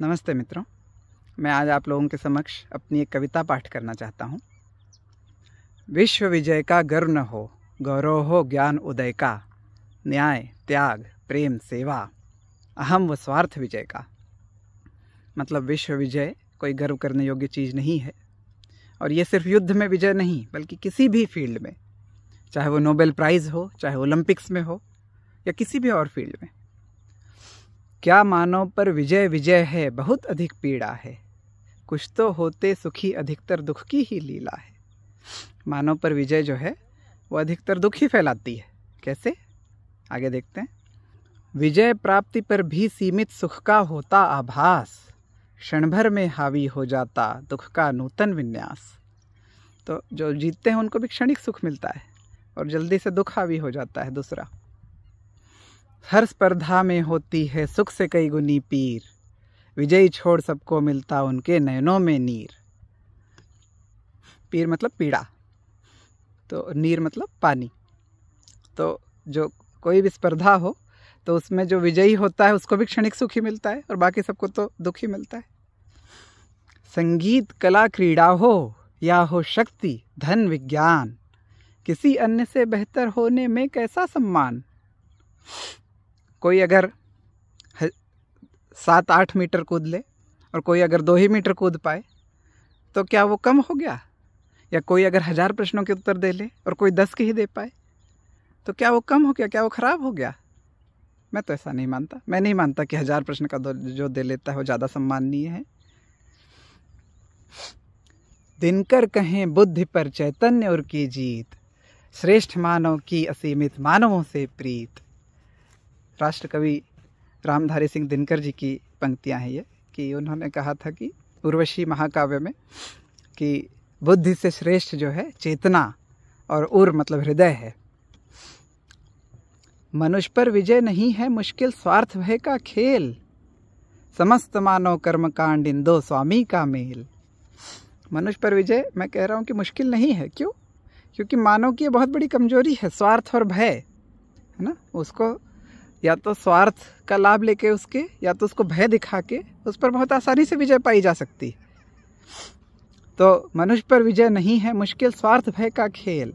नमस्ते मित्रों मैं आज आप लोगों के समक्ष अपनी एक कविता पाठ करना चाहता हूँ विश्व विजय का गर्व न हो गौरव हो ज्ञान उदय का न्याय त्याग प्रेम सेवा अहम व स्वार्थ विजय का मतलब विश्व विजय कोई गर्व करने योग्य चीज़ नहीं है और ये सिर्फ युद्ध में विजय नहीं बल्कि किसी भी फील्ड में चाहे वो नोबेल प्राइज़ हो चाहे ओलंपिक्स में हो या किसी भी और फील्ड में क्या मानव पर विजय विजय है बहुत अधिक पीड़ा है कुछ तो होते सुखी अधिकतर दुख की ही लीला है मानव पर विजय जो है वो अधिकतर दुख ही फैलाती है कैसे आगे देखते हैं विजय प्राप्ति पर भी सीमित सुख का होता आभास क्षणभर में हावी हो जाता दुख का नूतन विन्यास तो जो जीतते हैं उनको भी क्षणिक सुख मिलता है और जल्दी से दुख हावी हो जाता है दूसरा हर स्पर्धा में होती है सुख से कई गुनी पीर विजयी छोड़ सबको मिलता उनके नयनों में नीर पीर मतलब पीड़ा तो नीर मतलब पानी तो जो कोई भी स्पर्धा हो तो उसमें जो विजयी होता है उसको भी क्षणिक सुख ही मिलता है और बाकी सबको तो दुख ही मिलता है संगीत कला क्रीड़ा हो या हो शक्ति धन विज्ञान किसी अन्य से बेहतर होने में कैसा सम्मान कोई अगर सात आठ मीटर कूद ले और कोई अगर दो ही मीटर कूद पाए तो क्या वो कम हो गया या कोई अगर हज़ार प्रश्नों के उत्तर दे ले और कोई दस के ही दे पाए तो क्या वो कम हो गया क्या वो ख़राब हो गया मैं तो ऐसा नहीं मानता मैं नहीं मानता कि हज़ार प्रश्न का जो दे लेता है वो ज़्यादा सम्माननीय है दिनकर कहें बुद्धि पर चैतन्य और की जीत श्रेष्ठ मानव की असीमित मानवों से प्रीत राष्ट्र कवि रामधारी सिंह दिनकर जी की पंक्तियाँ हैं ये कि उन्होंने कहा था कि उर्वशी महाकाव्य में कि बुद्धि से श्रेष्ठ जो है चेतना और उर् मतलब हृदय है मनुष्य पर विजय नहीं है मुश्किल स्वार्थ भय का खेल समस्त मानव कर्म कांड इन दो स्वामी का मेल मनुष्य पर विजय मैं कह रहा हूँ कि मुश्किल नहीं है क्यों क्योंकि मानव की बहुत बड़ी कमजोरी है स्वार्थ और भय है ना उसको या तो स्वार्थ का लाभ लेके उसके या तो उसको भय दिखा के उस पर बहुत आसानी से विजय पाई जा सकती है तो मनुष्य पर विजय नहीं है मुश्किल स्वार्थ भय का खेल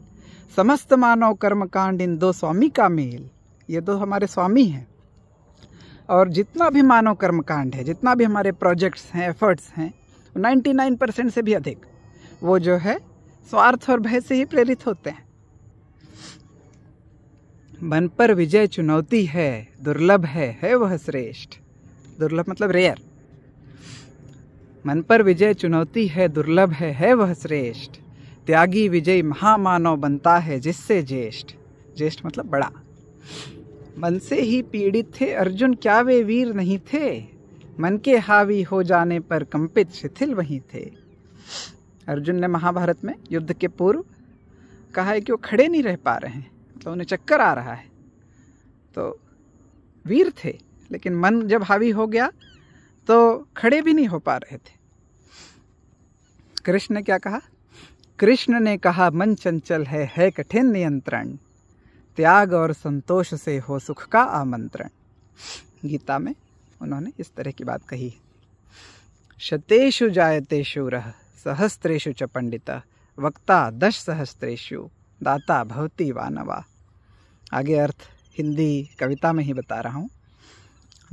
समस्त मानव कर्म कांड इन दो स्वामी का मेल ये दो हमारे स्वामी हैं और जितना भी मानव कर्म कांड है जितना भी हमारे प्रोजेक्ट्स हैं एफर्ट्स हैं नाइन परसेंट से भी अधिक वो जो है स्वार्थ और भय से ही प्रेरित होते हैं मन पर विजय चुनौती है दुर्लभ है है वह श्रेष्ठ दुर्लभ मतलब रेयर मन पर विजय चुनौती है दुर्लभ है है वह श्रेष्ठ त्यागी विजय महामानव बनता है जिससे ज्येष्ठ ज्येष्ठ मतलब बड़ा मन से ही पीड़ित थे अर्जुन क्या वे वीर नहीं थे मन के हावी हो जाने पर कंपित शिथिल वहीं थे अर्जुन ने महाभारत में युद्ध के पूर्व कहा है कि वो खड़े नहीं रह पा रहे हैं मतलब उन्हें चक्कर आ रहा है तो वीर थे लेकिन मन जब हावी हो गया तो खड़े भी नहीं हो पा रहे थे कृष्ण ने क्या कहा कृष्ण ने कहा मन चंचल है है कठिन नियंत्रण त्याग और संतोष से हो सुख का आमंत्रण गीता में उन्होंने इस तरह की बात कही शतेषु जायते शूर सहस्त्रेशु च पंडित वक्ता दश सहस्त्रेशु दाता भवती वानवा आगे अर्थ हिंदी कविता में ही बता रहा हूँ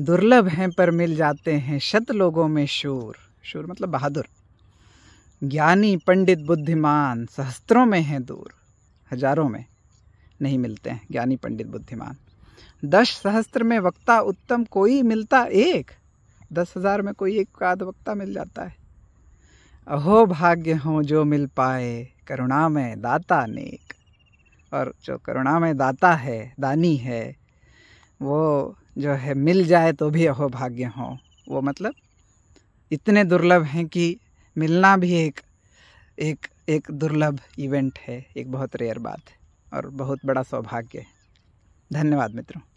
दुर्लभ हैं पर मिल जाते हैं शत लोगों में शूर शूर मतलब बहादुर ज्ञानी पंडित बुद्धिमान सहस्त्रों में हैं दूर हजारों में नहीं मिलते हैं ज्ञानी पंडित बुद्धिमान दस सहस्त्र में वक्ता उत्तम कोई मिलता एक दस हजार में कोई एक आध वक्ता मिल जाता है अहो भाग्य हो जो मिल पाए करुणा में दाता नेक और जो करुणा में दाता है दानी है वो जो है मिल जाए तो भी अहोभाग्य हो वो मतलब इतने दुर्लभ हैं कि मिलना भी एक एक एक दुर्लभ इवेंट है एक बहुत रेयर बात है और बहुत बड़ा सौभाग्य है धन्यवाद मित्रों